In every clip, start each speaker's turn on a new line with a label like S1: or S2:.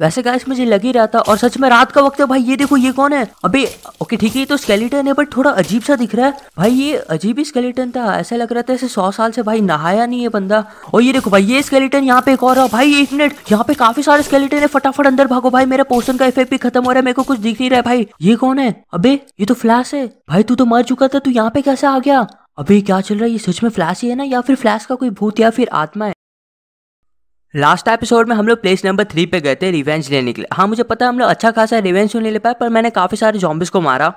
S1: वैसे गाइस मुझे लग ही रहा था और सच में रात का वक्त है भाई ये देखो ये कौन है अबे ओके ठीक है ये तो स्केलेटन है बट थोड़ा अजीब सा दिख रहा है भाई ये अजीब ही स्केलेटन था ऐसा लग रहा था ऐसे सौ साल से भाई नहाया नहीं है बंदा और ये देखो भाई ये स्केलेटन यहाँ पे एक और है भाई एक मिनट यहाँ पे काफी सारे स्केलेटन है फटाफट अंदर भागो भाई मेरा पोषण का इफेक्ट भी खत्म हो रहा है मेरे को कुछ दिख नहीं रहा है भाई ये कौन है अबे ये तो फ्लैश है भाई तू तो मर चुका था तू यहाँ पे कैसे आ गया अभी क्या चल रहा है ये सच में फ्लैश ही है ना या फिर फ्लैश का कोई भूत या फिर आत्मा है लास्ट एपिसोड में हम लोग प्लेस नंबर थ्री पे गए थे रिवेंज लेने के लिए हाँ मुझे पता है हम लोग अच्छा खासा रिवेंज नहीं ले पाए पर मैंने काफ़ी सारे जॉम्बिस को मारा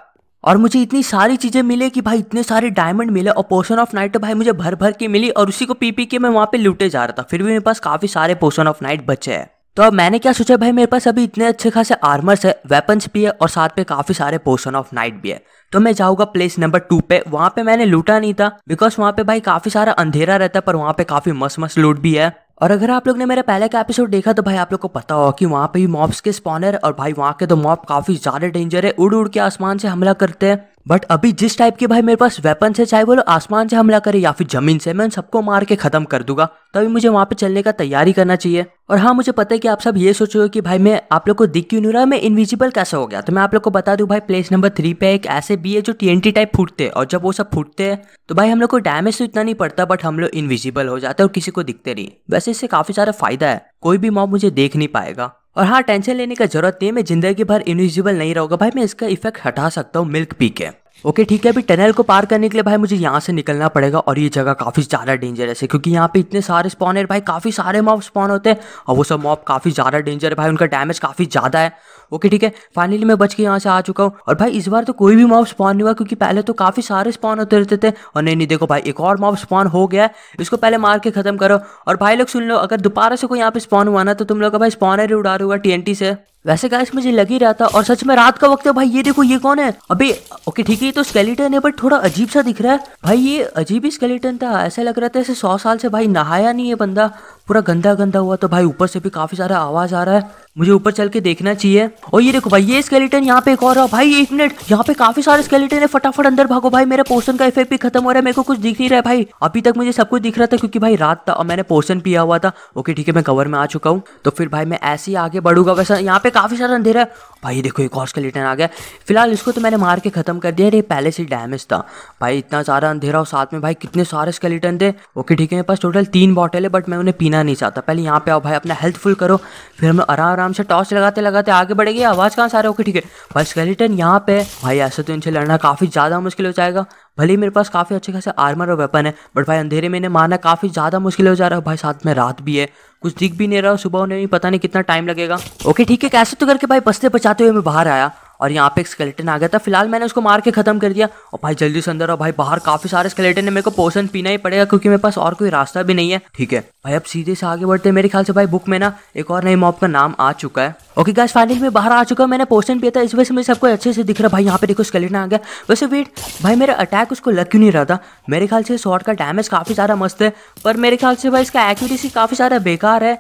S1: और मुझे इतनी सारी चीज़ें मिले कि भाई इतने सारे डायमंड मिले और पोर्शन ऑफ नाइट तो भाई मुझे भर भर के मिली और उसी को पी पी के मैं वहाँ पे लूटे जा रहा था फिर भी मेरे पास काफ़ी सारे पोर्शन ऑफ नाइट बचे हैं तो अब मैंने क्या सोचा भाई मेरे पास अभी इतने अच्छे खासे आर्मर्स है वेपन्स भी है और साथ में काफ़ी सारे पोर्शन ऑफ नाइट भी है तो मैं जाऊँगा प्लेस नंबर टू पे वहाँ पे मैंने लूटा नहीं था बिकॉज वहाँ पे भाई काफ़ी सारा अंधेरा रहता है पर वहाँ पे काफ़ी मस्त मस्त लूट भी है और अगर आप लोग ने मेरा पहले का एपिसोड देखा तो भाई आप लोग को पता होगा कि वहाँ पे ही मॉब्स के स्पॉनर और भाई वहाँ के तो मॉब काफ़ी ज़्यादा डेंजर है उड़ उड़ के आसमान से हमला करते हैं बट अभी जिस टाइप के भाई मेरे पास वेपन से चाहे बोलो आसमान से हमला करे या फिर जमीन से मैं सबको मार के खत्म कर दूंगा तभी मुझे वहाँ पे चलने का तैयारी करना चाहिए और हाँ मुझे पता है कि आप सब ये सोच रहे हो कि भाई मैं आप लोग को दिख क्यों नहीं रहा मैं इनविजिबल कैसे हो गया तो मैं आप लोग को बता दूं भाई प्लेस नंबर थ्री पे एक ऐसे भी है जो टी टाइप फूटते हैं और जब वो सब फूटते हैं तो भाई हम लोग को डैमेज तो इतना नहीं पड़ता बट हम लोग इनविजिबल हो जाते हैं और किसी को दिखते नहीं वैसे इससे काफी सारा फायदा है कोई भी मॉब मुझे देख नहीं पाएगा और हाँ टेंशन लेने का जरूरत नहीं है मैं जिंदगी भर इनविजिबल नहीं रहूँगा भाई मैं इसका इफेक्ट हटा सकता हूँ मिल्क पी के ओके ठीक है अभी टनल को पार करने के लिए भाई मुझे यहाँ से निकलना पड़ेगा और ये जगह काफ़ी ज़्यादा डेंजरस है क्योंकि यहाँ पे इतने सारे स्पॉन है भाई काफ़ी सारे मॉब स्पॉन होते हैं और वो सब मॉब काफ़ी ज़्यादा डेंजर है भाई उनका डैमेज काफ़ी ज़्यादा है ओके ठीक है फाइनली मैं बच के यहाँ से आ चुका हूँ और भाई इस बार तो कोई भी मॉब स्पॉन नहीं हुआ क्योंकि पहले तो काफ़ी सारे स्पॉन होते रहते थे और नहीं नहीं देखो भाई एक और मॉब स्पॉन हो गया इसको पहले मार के ख़त्म करो और भाई लोग सुन लो अगर दोबारा से कोई यहाँ पे स्पॉन हुआ ना तो तुम लोग का भाई स्पॉनर ही उड़ा रहे होगा टी से वैसे गाइस मुझे लग ही रहा था और सच में रात का वक्त है भाई ये देखो ये कौन है अबे ओके ठीक है ये तो स्केलेटन है बट थोड़ा अजीब सा दिख रहा है भाई ये अजीब ही स्केलेटन था ऐसा लग रहा था ऐसे सौ साल से भाई नहाया नहीं है बंदा पूरा गंदा गंदा हुआ तो भाई ऊपर से भी काफी सारा आवाज आ रहा है मुझे ऊपर चल के देखना चाहिए और ये देखो भाई ये स्केलेटन यहाँ पे एक और भाई एक मिनट यहाँ पे काफी सारे स्केलेटन है फटाफट अंदर भागो भाई मेरा पोर्सन का इफेक्ट भी खत्म हो रहा है मेरे को कुछ दिख नहीं रहा है भाई अभी तक मुझे सब कुछ दिख रहा था क्योंकि भाई रात था और मैंने पोर्सन पिया हुआ था ओके ठीक है मैं कवर में आ चुका हूँ तो फिर भाई मैं ऐसे ही आगे बढ़ूंगा वैसा यहाँ पे काफी सारा अंधेरा है भाई देखो एक और स्केलेटन आ गया फिलहाल इसको तो मैंने मार के ख़त्म कर दिया अरे पहले से डैमेज था भाई इतना सारा अंधेरा और साथ में भाई कितने सारे स्केलेटन थे ओके ठीक है मेरे पास टोटल तीन बॉटल है बट मैं उन्हें पीना नहीं चाहता पहले यहाँ पे आओ भाई अपना हेल्थ फुल करो फिर हम आराम आराम से टॉर्च लगाते लगाते आगे बढ़ेगी आवाज़ कहाँ सारे ओके ठीक है भाई स्केलेटन यहाँ पे भाई ऐसे तो इनसे लड़ना काफ़ी ज़्यादा मुश्किल हो जाएगा भले ही मेरे पास काफ़ी अच्छे खासे आर्मर और वेपन है बट भाई अंधेरे में इन्हें मारना काफ़ी ज़्यादा मुश्किल हो जा रहा है भाई साथ में रात भी है कुछ दिख भी नहीं रहा सुबह उन्हें पता नहीं कितना टाइम लगेगा ओके ठीक है कैसे तो करके भाई पस्ते बचाते हुए मैं बाहर आया और यहाँ पे एक स्केलेटन आ गया था फिलहाल मैंने उसको मार के ख़त्म कर दिया और भाई जल्दी से अंदर और भाई बाहर काफ़ी सारे स्केलेटन है मेरे को पोषण पीना ही पड़ेगा क्योंकि मेरे पास और कोई रास्ता भी नहीं है ठीक है भाई अब सीधे से आगे बढ़ते मेरे ख्याल से भाई बुक में ना एक और नए मॉप का नाम आ चुका है ओके गाइस फाइनली मैं बाहर आ चुका हूँ मैंने पोषण पिया था इस वजह से मुझे सबको अच्छे से दिख रहा भाई यहाँ पे देखो स्केलेटन आ गया वैसे वेट भाई मेरा अटैक उसको लग क्यों नहीं रहा था मेरे ख्याल से शॉर्ट का डैमेज काफ़ी सारा मस्त है पर मेरे ख्याल से भाई इसका एक्यूरेसी काफ़ी सारा बेकार है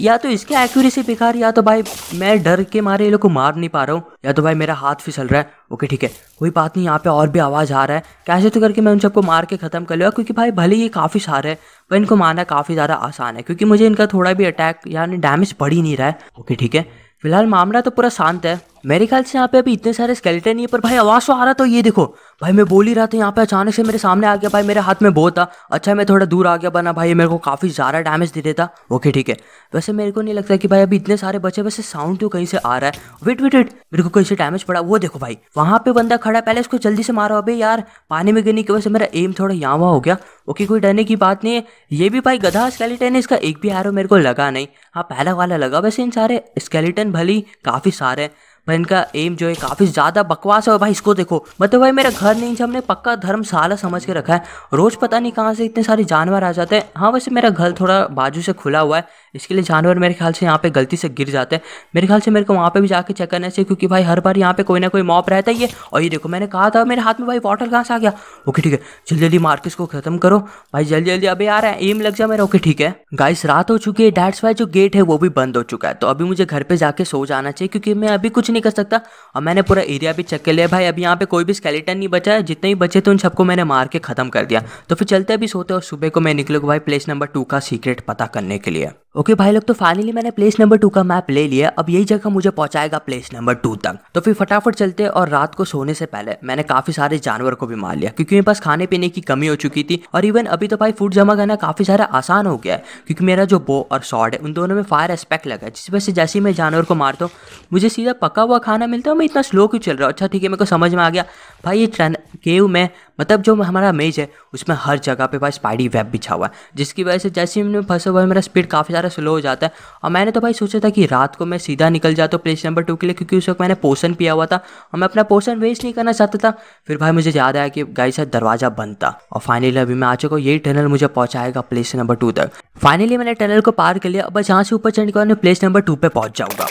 S1: या तो इसका एक्यूरेसी बेकार या तो भाई मैं डर के मारे ये लोग को मार नहीं पा रहा हूँ या तो भाई मेरा हाथ फिसल रहा है ओके ठीक है कोई बात नहीं यहाँ पे और भी आवाज़ आ रहा है कैसे तो करके मैं उन सबको मार के ख़त्म कर लिया क्योंकि भाई भले ये काफ़ी सारे हैं पर इनको मारना काफ़ी ज़्यादा आसान है क्योंकि मुझे इनका थोड़ा भी अटैक यानी डैमेज पड़ ही नहीं रहा है ओके ठीक है फिलहाल मामला तो पूरा शांत है मेरे ख्याल से यहाँ पे अभी इतने सारे स्केलेटन है पर भाई आवाज़ तो आ रहा था तो ये देखो भाई मैं बोल ही रहा था यहाँ पे अचानक से मेरे सामने आ गया भाई मेरे हाथ में बो था अच्छा मैं थोड़ा दूर आ गया बना भाई मेरे को काफ़ी ज़्यादा डैमेज दे देता ओके ठीक है वैसे मेरे को नहीं लगता कि भाई अभी इतने सारे बचे वैसे साउंड तो कहीं से आ रहा है वेट वेट वेट मेरे को कहीं से डैमेज पड़ा वो देखो भाई वहाँ पे बंदा खड़ा पहले उसको जल्दी से मारो अभी यार पानी में गिरने की वजह से मेरा एम थोड़ा यहाँ वहाँ हो गया ओके कोई डरने की बात नहीं है ये भी भाई गधा स्केलेटन है इसका एक भी एरो मेरे को लगा नहीं हाँ पहला वाला लगा वैसे इन सारे स्केलेटन भली काफ़ी सारे हैं भाई इनका एम जो है काफ़ी ज़्यादा बकवास है भाई इसको देखो मतलब भाई मेरा घर नहीं हमने पक्का धर्मशाला समझ के रखा है रोज़ पता नहीं कहाँ से इतने सारे जानवर आ जाते हैं हाँ वैसे मेरा घर थोड़ा बाजू से खुला हुआ है इसके लिए जानवर मेरे ख्याल से यहाँ पे गलती से गिर जाते हैं मेरे ख्याल से मेरे को वहाँ पे भी जाके चेक करना चाहिए क्योंकि भाई हर बार यहाँ पे कोई ना कोई मॉप रहता ही है और ये देखो मैंने कहा था मेरे हाथ में भाई वाटर कहाँ से आ गया ओके ठीक है जल्दी जल्दी मार्केस को खत्म करो भाई जल्दी जल्दी अभी आ रहा है एम लग जा मेरा ओके ठीक है गाइस रात हो चुकी है डैट्स वाई जो गेट है वो भी बंद हो चुका है तो अभी मुझे घर पर जाके सो जाना चाहिए क्योंकि मैं अभी कुछ नहीं कर सकता और मैंने पूरा एरिया भी चेक कर लिया भाई अभी यहाँ पे कोई भी स्केलेटन नहीं बचा है जितने भी बचे थे उन सबको मैंने मार के खत्म कर दिया तो फिर चलते अभी सोते और सुबह को मैं निकलूँगा भाई प्लेस नंबर टू का सीक्रेट पता करने के लिए ओके okay भाई लोग तो फाइनली मैंने प्लेस नंबर टू का मैप ले लिया अब यही जगह मुझे पहुंचाएगा प्लेस नंबर टू तक तो फिर फटाफट चलते और रात को सोने से पहले मैंने काफी सारे जानवर को भी मार लिया क्योंकि मेरे पास खाने पीने की कमी हो चुकी थी और इवन अभी तो भाई फूड जमा करना काफी सारा आसान हो गया है क्योंकि मेरा जो बो और शॉर्ट है उन दोनों में फायर एस्पेक्ट लगा है जिस वजह से जैसे ही मैं जानवर को मारता हूँ मुझे सीधा पका हुआ खाना मिलता है मैं इतना स्लो क्यों चल रहा हूँ अच्छा ठीक है मेरे को समझ में आ गया भाई ये ट्रेन केव में मतलब जो हमारा मेज है उसमें हर जगह पे भाई स्पाइडी वेब बिछा हुआ है जिसकी वजह से जैसे ही मैंने फंसा हुआ मेरा स्पीड काफ़ी ज़्यादा स्लो हो जाता है और मैंने तो भाई सोचा था कि रात को मैं सीधा निकल जाता हूँ प्लेस नंबर टू के लिए क्योंकि उस वक्त मैंने पोषण पिया हुआ था और मैं अपना पोषण वेस्ट नहीं करना चाहता था फिर भाई मुझे याद आया कि गाई शायद दरवाज़ा बंद था और फाइनली अभी मैं आ चुका हूँ यही टनल मुझे पहुँचाएगा प्लेस नंबर टू तक फाइनली मैंने टनल को पार कर लिया अब जहाँ से ऊपर चढ़ के प्लेस नंबर टू पर पहुँच जाऊँगा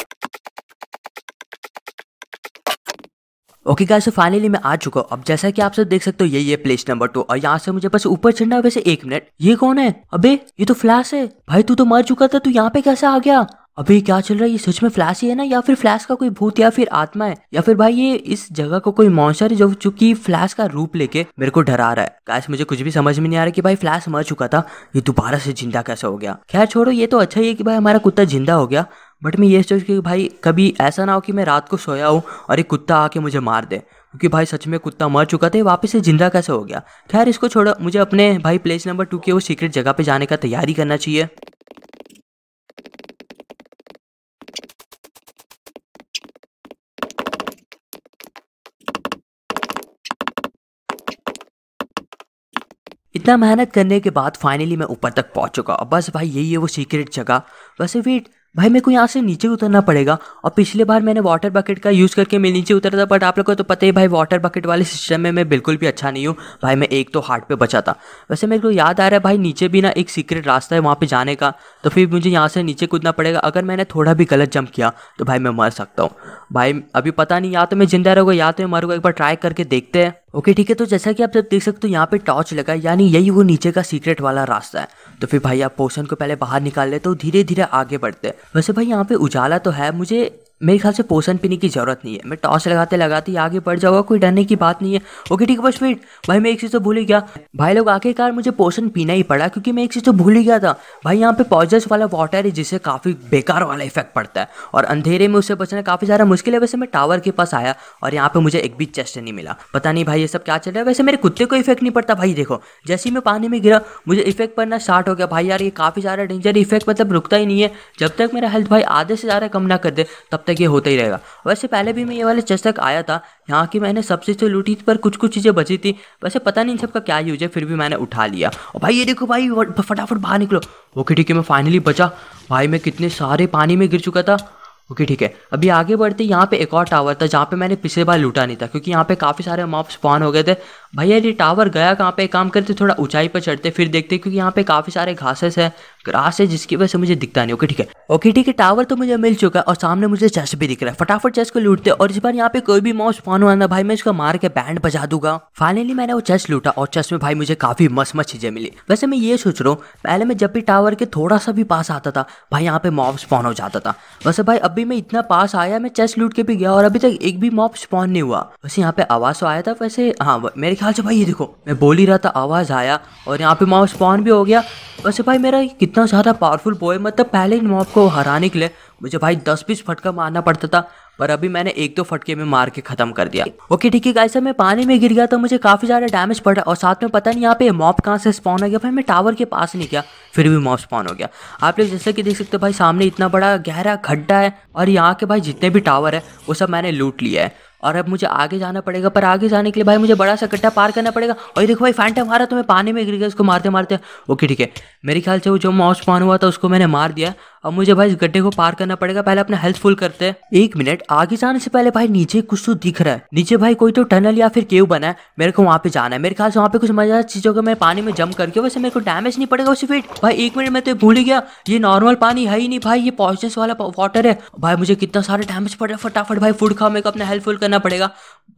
S1: ओके गाइस तो फाइनली मैं आ चुका हूँ अब जैसा कि आप सब देख सकते हो ये ये प्लेस नंबर टू और यहाँ से मुझे बस ऊपर चढ़ना है वैसे एक मिनट ये कौन है अबे ये तो फ्लैश है भाई तू तो मर चुका था तू यहाँ पे कैसे आ गया अभी क्या चल रहा है ये सच में फ्लैश ही है ना या फिर फ्लैश का कोई भूत या फिर आत्मा है या फिर भाई ये इस जगह को कोई मॉन्स्टर है जो चूंकि फ्लैश का रूप लेके मेरे को डरा रहा है काश मुझे कुछ भी समझ में नहीं आ रहा कि भाई फ्लैश मर चुका था ये दोबारा से जिंदा कैसे हो गया खैर छोड़ो ये तो अच्छा ही है कि भाई हमारा कुत्ता जिंदा हो गया बट मैं ये सोच कि भाई कभी ऐसा ना हो कि मैं रात को सोया हूँ और एक कुत्ता आके मुझे मार दे क्योंकि भाई सच में कुत्ता मर चुका था वापस से जिंदा कैसे हो गया खैर इसको छोड़ो मुझे अपने भाई प्लेस नंबर टू के वो सीक्रेट जगह पे जाने का तैयारी करना चाहिए इतना मेहनत करने के बाद फाइनली मैं ऊपर तक पहुंच चुका और बस भाई यही है वो सीक्रेट जगह वैसे वेट भाई मेरे को यहाँ से नीचे उतरना पड़ेगा और पिछले बार मैंने वाटर बकेट का यूज़ करके मैं नीचे उतरा था बट आप लोग को तो पता ही भाई वाटर बकेट वाले सिस्टम में मैं बिल्कुल भी अच्छा नहीं हूँ भाई मैं एक तो हार्ट पे बचा था वैसे मेरे को याद आ रहा है भाई नीचे भी ना एक सीक्रेट रास्ता है वहाँ पर जाने का तो फिर मुझे यहाँ से नीचे कूदना पड़ेगा अगर मैंने थोड़ा भी गलत जंप किया तो भाई मैं मर सकता हूँ भाई अभी पता नहीं या तो मैं जिंदा रहूँगा या तो मैं मरूँगा एक बार ट्राई करके देखते हैं ओके ठीक है तो जैसा कि आप सब देख सकते हो यहाँ पे टॉर्च लगा है यानी यही वो नीचे का सीक्रेट वाला रास्ता है तो फिर भाई आप पोर्सन को पहले बाहर निकाल लेते हो धीरे धीरे आगे बढ़ते हैं वैसे भाई यहाँ पे उजाला तो है मुझे मेरे ख्याल से पोषण पीने की जरूरत नहीं है मैं टॉस लगाते लगाते आगे बढ़ जाऊंगा कोई डरने की बात नहीं है ओके ठीक है बस वेट भाई मैं एक चीज़ तो भूल ही गया भाई लोग आखिरकार मुझे पोषण पीना ही पड़ा क्योंकि मैं एक चीज़ तो भूल ही गया था भाई यहाँ पे पॉजर्स वाला वाटर है जिससे काफ़ी बेकार वाला इफेक्ट पड़ता है और अंधेरे में उससे बचना काफ़ी ज़्यादा मुश्किल है वैसे मैं टावर के पास आया और यहाँ पर मुझे एक भी चेस्ट नहीं मिला पता नहीं भाई ये सब क्या चल रहा है वैसे मेरे कुत्ते को इफेक्ट नहीं पड़ता भाई देखो जैसे ही मैं पानी में गिरा मुझे इफेक्ट पड़ना स्टार्ट हो गया भाई यार ये काफ़ी ज़्यादा डेंजर इफेक्ट मतलब रुकता ही नहीं है जब तक मेरा हेल्थ भाई आधे से ज़्यादा कम ना कर दे तब तक तक ये होता ही रहेगा वैसे पहले भी मैं ये वाले चेस्ट तक आया था यहाँ की मैंने सबसे से तो लूटी पर कुछ कुछ चीज़ें बची थी वैसे पता नहीं सबका क्या यूज है फिर भी मैंने उठा लिया और भाई ये देखो भाई फटाफट बाहर निकलो ओके ठीक है मैं फाइनली बचा भाई मैं कितने सारे पानी में गिर चुका था ओके okay, ठीक है अभी आगे बढ़ते यहाँ पे एक और टावर था जहाँ पे मैंने पिछले बार लूटा नहीं था क्योंकि यहाँ पे काफ़ी सारे मॉप स्पॉन हो गए थे भैया ये टावर गया कहाँ पे काम करते थोड़ा ऊंचाई पर चढ़ते फिर देखते क्योंकि यहाँ पे काफ़ी सारे घासेस है ग्रास है जिसकी वजह से मुझे दिखता नहीं ओके ठीक है ओके ठीक है टावर तो मुझे मिल चुका है और सामने मुझे चेस भी दिख रहा है फटाफट चेस को लूटते और इस बार यहाँ पे कोई भी माउस फॉन हुआ ना भाई मैं इसको मार के बैंड बजा दूंगा फाइनली मैंने वो चेस लूटा और चेस में भाई मुझे काफ़ी मस्त मस्त चीज़ें मिली वैसे मैं ये सोच रहा हूँ पहले मैं जब भी टावर के थोड़ा सा भी पास आता था भाई यहाँ पे मॉब स्पॉन हो जाता था वैसे भाई अभी मैं इतना पास आया मैं चेस लूट के भी गया और अभी तक एक भी मॉब स्पॉन नहीं हुआ वैसे यहाँ पे आवाज़ तो आया था वैसे हाँ मेरे क्या हाल भाई ये देखो मैं बोल ही रहा था आवाज़ आया और यहाँ पे मॉब स्पॉन भी हो गया वैसे भाई मेरा कितना ज़्यादा पावरफुल बॉय मतलब पहले इन मॉब को हराने के लिए मुझे भाई दस बीस फटका मारना पड़ता था पर अभी मैंने एक दो फटके में मार के खत्म कर दिया ओके ठीक है ऐसा मैं पानी में गिर गया तो मुझे काफी ज्यादा डैमेज पड़ा और साथ में पता नहीं यहाँ पे मॉप कहाँ से स्पॉन हो गया भाई मैं टावर के पास नहीं गया फिर भी मॉप स्पॉन हो गया आप लोग जैसे कि देख सकते हो भाई सामने इतना बड़ा गहरा खड्डा है और यहाँ के भाई जितने भी टावर है वो सब मैंने लूट लिया है और अब मुझे आगे जाना पड़ेगा पर आगे जाने के लिए भाई मुझे बड़ा सा कट्टा पार करना पड़ेगा और ये देखो भाई फैंटम मारा तो मैं पानी में गिर गया उसको मारते मारते ओके ठीक है मेरे ख्याल से वो जो माउस पान हुआ था उसको मैंने मार दिया अब मुझे भाई इस गड्ढे को पार करना पड़ेगा पहले अपना हेल्थ फुल करते हैं एक मिनट आगे जाने से पहले भाई नीचे कुछ तो दिख रहा है नीचे भाई कोई तो टनल या फिर केव बना है मेरे को वहाँ पे जाना है मेरे ख्याल से वहाँ पे कुछ मजा चीजों का मैं पानी में जम करके वैसे मेरे को डैमेज नहीं पड़ेगा उसी फिट भाई एक मिनट में तो भूल ही गया ये नॉर्मल पानी है ही नहीं भाई ये पॉइजनस वाला वाटर है भाई मुझे कितना सारा डैमेज पड़ रहा है फटाफट भाई फूड खाओ मेरे को अपना हेल्थ फुल करना पड़ेगा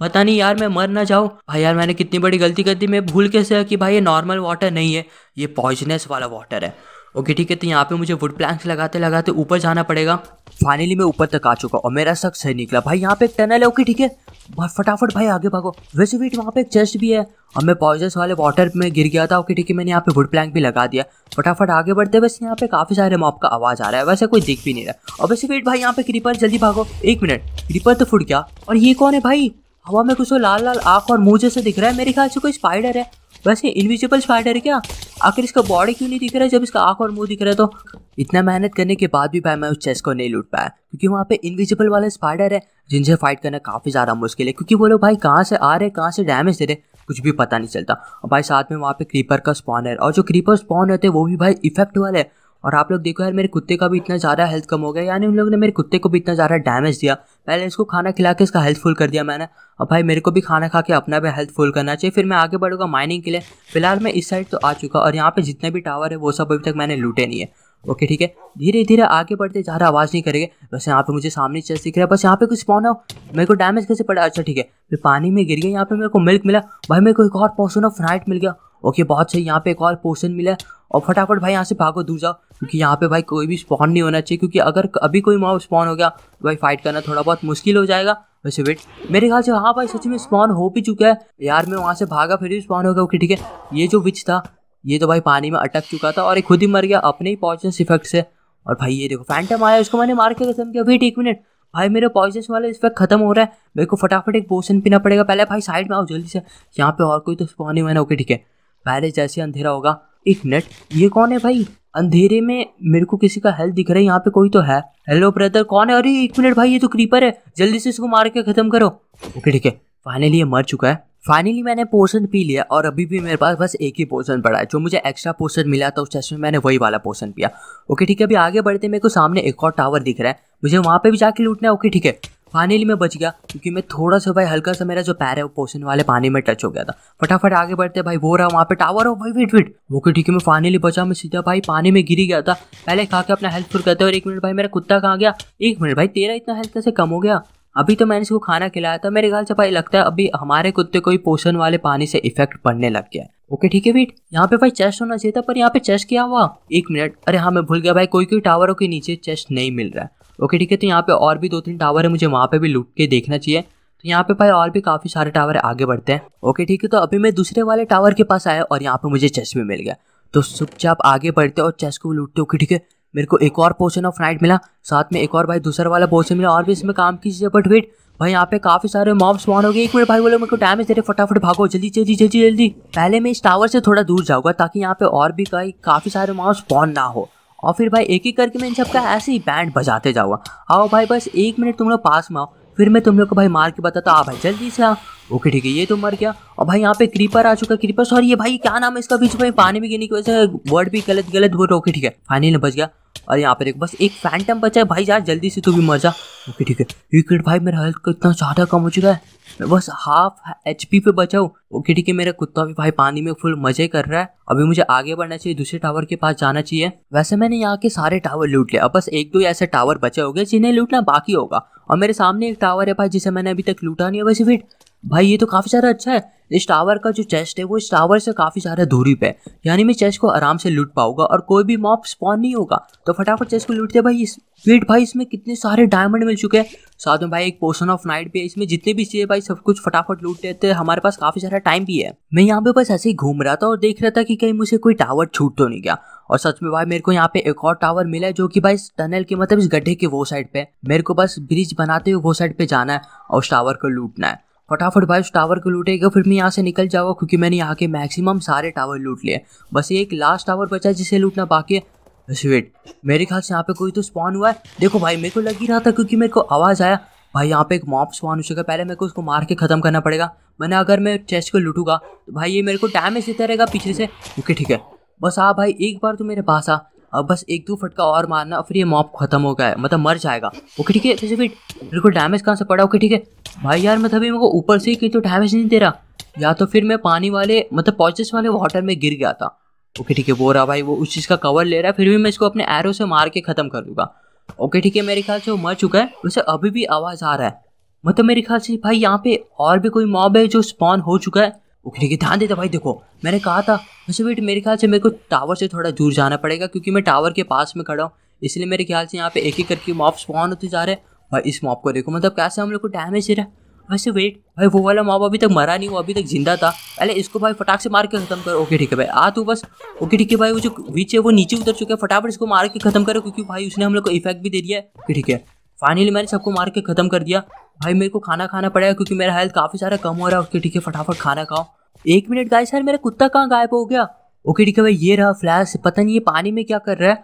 S1: पता नहीं यार मैं मर ना जाऊँ भाई यार मैंने कितनी बड़ी गलती कर दी मैं भूल कैसे कि भाई ये नॉर्मल वाटर नहीं है ये पॉइजनस वाला वाटर है ओके ठीक है तो यहाँ पे मुझे वुड प्लैंक्स लगाते लगाते ऊपर जाना पड़ेगा फाइनली मैं ऊपर तक आ चुका और मेरा शख्स सही निकला भाई यहाँ पे एक टनल है ओके ठीक है फटाफट भाई आगे भागो वैसे भी वहाँ पे एक चेस्ट भी है और मैं पॉइजस वाले वाटर में गिर गया था ओके ठीक है मैंने यहाँ पे वुड प्लैंक भी लगा दिया फटाफट आगे बढ़ते वैसे यहाँ पे काफ़ी सारे मॉप का आवाज़ आ रहा है वैसे कोई दिख भी नहीं रहा और वैसे वेट भाई यहाँ पे क्रीपर जल्दी भागो एक मिनट क्रीपर तो फुट गया और ये कौन है भाई हवा में कुछ लाल लाल आंख और मुंह जैसे दिख रहा है मेरे ख्याल से कोई स्पाइडर है वैसे इनविजिबल स्पाइडर है क्या आखिर इसका बॉडी क्यों नहीं दिख रहा है जब इसका आंख और मुंह दिख रहा है तो इतना मेहनत करने के बाद भी भाई मैं उस चेस्ट को नहीं लूट पाया क्योंकि वहाँ पे इनविजिबल वाले स्पाइडर है जिनसे फाइट करना काफ़ी ज़्यादा मुश्किल है क्योंकि वो लोग भाई कहाँ से आ रहे हैं कहाँ से डैमेज दे रहे कुछ भी पता नहीं चलता और भाई साथ में वहाँ पे क्रीपर का स्पॉन है और जो क्रीपर स्पॉन रहते हैं वो भी भाई इफेक्ट वाले हैं और आप लोग देखो यार मेरे कुत्ते का भी इतना ज़्यादा हेल्थ कम हो गया यानी उन लोगों ने मेरे कुत्ते को भी इतना ज़्यादा डैमेज दिया पहले इसको खाना खिला के इसका हेल्थ फुल कर दिया मैंने और भाई मेरे को भी खाना खा के अपना भी हेल्थ फुल करना चाहिए फिर मैं आगे बढ़ूंगा माइनिंग के लिए फिलहाल मैं इस साइड तो आ चुका और यहाँ पर जितने भी टावर है वो सब अभी तक मैंने लूटे नहीं है ओके ठीक है धीरे धीरे आगे बढ़ते ज़्यादा आवाज़ नहीं करेंगे बस यहाँ पे मुझे सामने चल सीख रहा है बस यहाँ पे कुछ पौना हो मेरे को डैमेज कैसे पड़ा अच्छा ठीक है फिर पानी में गिर गया यहाँ पे मेरे को मिल्क मिला भाई मेरे को एक और पोर्सन ऑफ नाइट मिल गया ओके बहुत सही यहाँ पे एक और पोर्सन मिला और फटाफट भाई यहाँ से भागो दूर जाओ क्योंकि यहाँ पे भाई कोई भी स्पॉन नहीं होना चाहिए क्योंकि अगर अभी कोई मॉब स्पॉन हो गया तो भाई फाइट करना थोड़ा बहुत मुश्किल हो जाएगा वैसे वेट मेरे ख्याल से हाँ भाई सच में स्पॉन हो भी चुका है यार मैं वहाँ से भागा फिर भी स्पॉन हो गया ओके ठीक है ये जो विच था ये तो भाई पानी में अटक चुका था और ये खुद ही मर गया अपने ही पॉइजनस इफेक्ट से और भाई ये देखो फैंटम आया उसको मैंने मार के खत्म किया वेट एक मिनट भाई मेरे पॉइजनस वाला इफेक्ट खत्म हो रहा है मेरे को फटाफट एक पोशन पीना पड़ेगा पहले भाई साइड में आओ जल्दी से यहाँ पे और कोई तो स्पॉन ही मैंने ओके ठीक है पहले जैसे अंधेरा होगा एक मिनट ये कौन है भाई अंधेरे में मेरे को किसी का हेल्थ दिख रहा है यहाँ पे कोई तो है हेलो ब्रदर कौन है अरे एक मिनट भाई ये तो क्रीपर है जल्दी से इसको मार के खत्म करो ओके ठीक है फाइनली ये मर चुका है फाइनली मैंने पोषण पी लिया और अभी भी मेरे पास बस एक ही पोषण पड़ा है जो मुझे एक्स्ट्रा पोषण मिला था उस चेस्ट में मैंने वही वाला पोषण पिया ओके ठीक है अभी आगे बढ़ते मेरे को सामने एक और टावर दिख रहा है मुझे वहाँ पे भी जाके लूटना है ओके ठीक है फाइनली मैं बच गया क्योंकि मैं थोड़ा सा भाई हल्का सा मेरा जो पैर है वो पोषण वाले पानी में टच हो गया था फटाफट आगे बढ़ते भाई वो रहा वहाँ पे टावर हो भाई वेट वेट ओके ठीक है मैं फाइनली बचा मैं सीधा भाई पानी में गिरी गया था पहले खा के अपना हेल्थ फुल करते और एक मिनट भाई मेरा कुत्ता कहाँ गया एक मिनट भाई तेरा इतना हेल्थ कैसे कम हो गया अभी तो मैंने इसको खाना खिलाया था मेरे ख्याल से भाई लगता है अभी हमारे कुत्ते को ही पोषण वाले पानी से इफेक्ट पड़ने लग गया है ओके ठीक है वेट यहाँ पे भाई चेस्ट होना चाहिए था पर यहाँ पे चेस्ट क्या हुआ एक मिनट अरे हाँ मैं भूल गया भाई कोई कोई टावरों के नीचे चेस्ट नहीं मिल रहा है ओके ठीक है तो यहाँ पे और भी दो तीन टावर है मुझे वहाँ पे भी लूट के देखना चाहिए तो यहाँ पे भाई और भी काफ़ी सारे टावर आगे बढ़ते हैं ओके ठीक है तो अभी मैं दूसरे वाले टावर के पास आया और यहाँ पे मुझे चेस्ट भी मिल गया तो चुपचाप आगे बढ़ते और चेस्ट को लूटते ओके ठीक है मेरे को एक और पोर्शन ऑफ नाइट मिला साथ में एक और भाई दूसरा वाला पोर्सन मिला और भी इसमें काम की चीज़ें बट वेट भाई यहाँ पे काफ़ी सारे मॉब स्पॉन हो गए एक मिनट भाई बोलो मेरे को डैमेज दे रहे फटाफट भागो जल्दी जल्दी जल्दी जल्दी पहले मैं इस टावर से थोड़ा दूर जाऊंगा ताकि यहाँ पे और भी कई काफ़ी सारे मॉब स्पॉन ना हो और फिर भाई एक एक करके मैं इन सबका ऐसे ही बैंड बजाते जाऊँगा आओ भाई बस एक मिनट तुम लोग पास में आओ फिर मैं तुम लोग को भाई मार के बताता आ भाई जल्दी से आ ओके ठीक है ये तो मर गया और भाई यहाँ पे क्रीपर आ चुका क्रीपर सॉरी ये भाई क्या नाम है इसका बीच में पानी भी गिरने की वजह से वर्ड भी गलत गलत बोल रहा ओके ठीक है फाइनली बच गया और यहाँ पर एक बस एक फैंटम बचा है भाई यार जल्दी से तू तो भी मर जा ओके ठीक है एक मिनट भाई मेरा हेल्थ का इतना ज़्यादा कम हो चुका है मैं बस हाफ एच पी पे बचा ओके ठीक है मेरा कुत्ता भी भाई पानी में फुल मजे कर रहा है अभी मुझे आगे बढ़ना चाहिए दूसरे टावर के पास जाना चाहिए वैसे मैंने यहाँ के सारे टावर लूट लिया बस एक दो ऐसे टावर बचे हो गए जिन्हें लूटना बाकी होगा और मेरे सामने एक टावर है भाई जिसे मैंने अभी तक लूटा नहीं है वैसे फिर भाई ये तो काफ़ी सारा अच्छा है इस टावर का जो चेस्ट है वो इस टावर से काफ़ी सारा दूरी पे है यानी मैं चेस्ट को आराम से लूट पाऊंगा और कोई भी मॉप स्पॉन नहीं होगा तो फटाफट चेस्ट को लूटते भाई इस वेट भाई इसमें कितने सारे डायमंड मिल चुके हैं साथ में भाई एक पोर्सन ऑफ नाइट भी है इसमें जितने भी चाहिए भाई सब कुछ फटाफट लूट लेते हैं हमारे पास काफ़ी सारा टाइम भी है मैं यहाँ पे बस ऐसे ही घूम रहा था और देख रहा था कि कहीं मुझे कोई टावर छूट तो नहीं गया और सच में भाई मेरे को यहाँ पे एक और टावर मिला है जो कि भाई इस टनल के मतलब इस गड्ढे के वो साइड पे मेरे को बस ब्रिज बनाते हुए वो साइड पे जाना है और उस टावर को लूटना है फटाफट भाई उस टावर को लूटेगा फिर मैं यहाँ से निकल जाऊँगा क्योंकि मैंने यहाँ के मैक्सिमम सारे टावर लूट लिए बस ये एक लास्ट टावर बचा जिसे लूटना बाकी है वेट मेरे ख्याल से यहाँ पे कोई तो स्पॉन हुआ है देखो भाई मेरे को लग ही रहा था क्योंकि मेरे को आवाज़ आया भाई यहाँ पे एक मॉप स्पॉन हो चुका है पहले मेरे को उसको मार के ख़त्म करना पड़ेगा मैंने अगर मैं चेस्ट को लूटूंगा तो भाई ये मेरे को डैमेज देता रहेगा पीछे से ओके ठीक है बस आ हाँ भाई एक बार तो मेरे पास आ अब बस एक दो फटका और मारना फिर ये मॉप खत्म हो गया है मतलब मर जाएगा ओके ठीक है जैसे तो फिर मेरे को डैमेज कहाँ से पड़ा ओके ठीक है भाई यार मतलब मेरे को ऊपर से कहीं तो डैमेज नहीं दे रहा या तो फिर मैं पानी वाले मतलब पॉचेस वाले वाटर में गिर गया था ओके ठीक है वो रहा भाई वो उस चीज़ का कवर ले रहा है फिर भी मैं इसको अपने एरो से मार के ख़त्म कर दूंगा ओके ठीक है मेरे ख्याल से वो मर चुका है उसे अभी भी आवाज़ आ रहा है मतलब मेरे ख्याल से भाई यहाँ पे और भी कोई मॉब है जो स्पॉन हो चुका है ओके ठीक ध्यान देते भाई देखो मैंने कहा था वैसे अच्छा वेट मेरे ख्याल से मेरे को टावर से थोड़ा दूर जाना पड़ेगा क्योंकि मैं टावर के पास में खड़ा हूँ इसलिए मेरे ख्याल से यहाँ पे एक एक करके मॉप स्पॉन होते जा रहे हैं भाई इस मॉप को देखो मतलब कैसे हम लोग को डैमेज दे रहा है वैसे वेट भाई वो वाला मॉप अभी तक मरा नहीं वो अभी तक जिंदा था पहले इसको भाई फटाक से मार के खत्म करो ओके ठीक है भाई आ तू बस ओके ठीक है भाई वो जो बीच है वो नीचे उतर चुके हैं फटाफट इसको मार के खत्म करो क्योंकि भाई उसने हम लोग को इफेक्ट भी दे दिया है ठीक है फाइनली मैंने सबको मार के ख़त्म कर दिया भाई मेरे को खाना खाना पड़ेगा क्योंकि मेरा हेल्थ काफ़ी सारा कम हो रहा है ओके ठीक है फटाफट खाना खाओ एक मिनट गाय सर मेरा कुत्ता कहाँ गायब हो गया ओके ठीक है भाई ये रहा फ्लैश पता नहीं ये पानी में क्या कर रहा है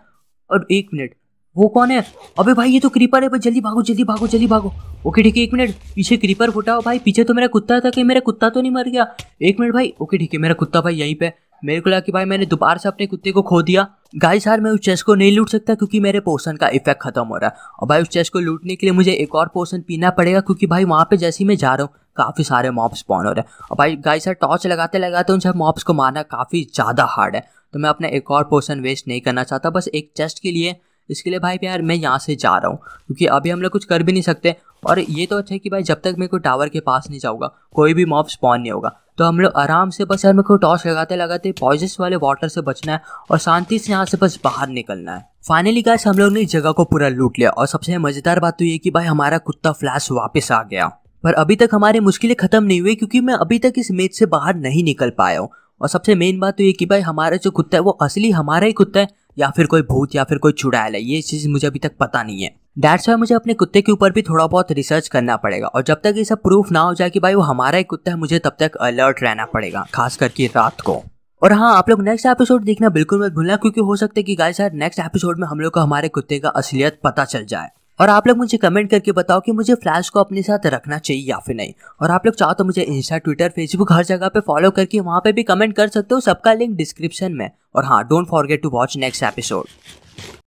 S1: और एक मिनट वो कौन है अबे भाई ये तो क्रीपर है भाई जल्दी भागो जल्दी भागो जल्दी भागो ओके ठीक है एक मिनट पीछे क्रीपर फुटा हो भाई पीछे तो मेरा कुत्ता था कि मेरा कुत्ता तो नहीं मर गया एक मिनट भाई ओके ठीक है मेरा कुत्ता भाई यहीं पे मेरे को लगा कि भाई मैंने दोबारा से अपने कुत्ते को खो दिया गाइस यार मैं उस चेस्ट को नहीं लूट सकता क्योंकि मेरे पोषण का इफेक्ट खत्म हो रहा है और भाई उस चेस्ट को लूटने के लिए मुझे एक और पोषण पीना पड़ेगा क्योंकि भाई वहाँ पे जैसे ही मैं जा रहा हूँ काफ़ी सारे मॉप्स स्पॉन हो रहे हैं और भाई गाइस यार टॉर्च लगाते लगाते उन सब मॉप्स को मारना काफ़ी ज़्यादा हार्ड है तो मैं अपना एक और पोषण वेस्ट नहीं करना चाहता बस एक चेस्ट के लिए इसके लिए भाई यार मैं यहाँ से जा रहा हूँ क्योंकि अभी हम लोग कुछ कर भी नहीं सकते और ये तो अच्छा है कि भाई जब तक मेरे को टावर के पास नहीं जाऊँगा कोई भी मॉब स्पॉन नहीं होगा तो हम लोग आराम से बस यार मेरे को टॉर्च लगाते लगाते पॉइजस वाले वाटर से बचना है और शांति से यहाँ से बस बाहर निकलना है फाइनली गाइस हम लोग ने इस जगह को पूरा लूट लिया और सबसे मज़ेदार बात तो ये कि भाई हमारा कुत्ता फ्लैश वापस आ गया पर अभी तक हमारी मुश्किलें खत्म नहीं हुई क्योंकि मैं अभी तक इस मेज से बाहर नहीं निकल पाया हूँ और सबसे मेन बात तो ये कि भाई हमारा जो कुत्ता है वो असली हमारा ही कुत्ता है या फिर कोई भूत या फिर कोई चुड़ैल है ये चीज़ मुझे अभी तक पता नहीं है डैट्स वाई मुझे अपने कुत्ते के ऊपर भी थोड़ा बहुत रिसर्च करना पड़ेगा और जब तक ये सब प्रूफ ना हो जाए कि भाई वो हमारा ही कुत्ता है मुझे तब तक अलर्ट रहना पड़ेगा खास करके रात को और हाँ आप लोग नेक्स्ट एपिसोड देखना बिल्कुल मत भूलना क्योंकि हो सकता है कि गाय सर नेक्स्ट एपिसोड में हम लोग को हमारे कुत्ते का असलियत पता चल जाए और आप लोग मुझे कमेंट करके बताओ कि मुझे फ्लैश को अपने साथ रखना चाहिए या फिर नहीं और आप लोग चाहो तो मुझे इंस्टा ट्विटर फेसबुक हर जगह पे फॉलो करके वहाँ पे भी कमेंट कर सकते हो सबका लिंक डिस्क्रिप्शन में और हाँ don't forget to watch next episode